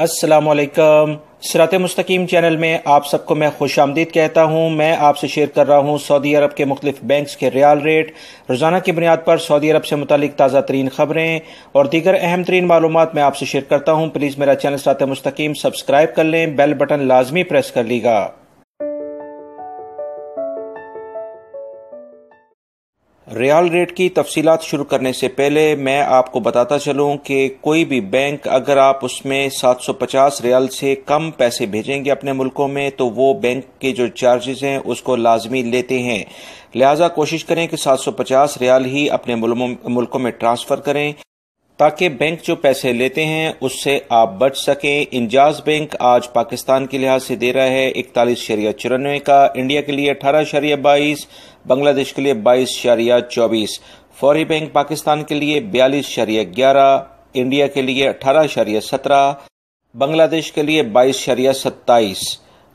السلام علیکم سرات مستقیم چینل میں آپ سب کو میں خوش آمدید کہتا ہوں میں آپ سے شیئر کر رہا ہوں سعودی عرب کے مختلف بینکس کے ریال ریٹ روزانہ کی بنیاد پر سعودی عرب سے متعلق تازہ ترین خبریں اور دیگر اہم ترین معلومات میں آپ سے شیئر کرتا ہوں پلیز میرا چینل سرات مستقیم سبسکرائب کر لیں بیل بٹن لازمی پریس کر لے گا ریال ریٹ کی تفصیلات شروع کرنے سے پہلے میں آپ کو بتاتا چلوں کہ کوئی بھی بینک اگر آپ اس میں سات سو پچاس ریال سے کم پیسے بھیجیں گے اپنے ملکوں میں تو وہ بینک کے جو چارجز ہیں اس کو لازمی لیتے ہیں لہٰذا کوشش کریں کہ سات سو پچاس ریال ہی اپنے ملکوں میں ٹرانسفر کریں تاکہ بینک جو پیسے لیتے ہیں اس سے آپ بچ سکیں انجاز بینک آج پاکستان کے لحاظ سے دے رہا ہے اکتالیس شریعہ چورانوے کا انڈیا کے لیے اٹھارہ شریعہ بائیس بنگلہ دیش کے لیے بائیس شریعہ چوبیس فوری بینک پاکستان کے لیے بیالیس شریعہ گیارہ انڈیا کے لیے اٹھارہ شریعہ سترہ بنگلہ دیش کے لیے بائیس شریعہ ستائیس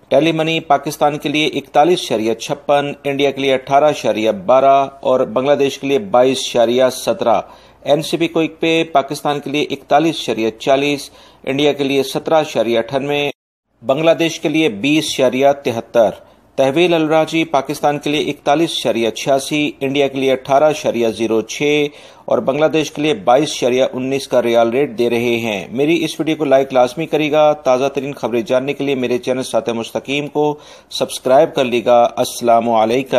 ٹیلی منی پاکستان کے لیے اکتالیس شریعہ چھپن انڈیا کے لیے اٹھارہ شریعہ بارہ اور بنگلہ دیش کے لیے بائیس شریعہ سترہ این سی بی کوئک پے پاکستان کے لیے اکتالیس شریعہ چالیس انڈیا کے لیے سترہ شریعہ اٹھانوے بنگلہ دیش کے لیے بیس شریعہ تہتر تحویل الراجی پاکستان کے لیے اکتالیس شریعہ چھیاسی انڈیا کے لیے اٹھارہ شریعہ زیرو چھ اور بنگلہ دیش کے لیے بائیس شریعہ انیس کا ریال ریٹ دے رہے ہیں میری اس ویڈیو کو لائک لازمی کرے گا تازہ ترین خبریں جاننے کے لیے میرے چینل ساتھ مستقیم کو سبسکرائب کر لے گا السلام علیکم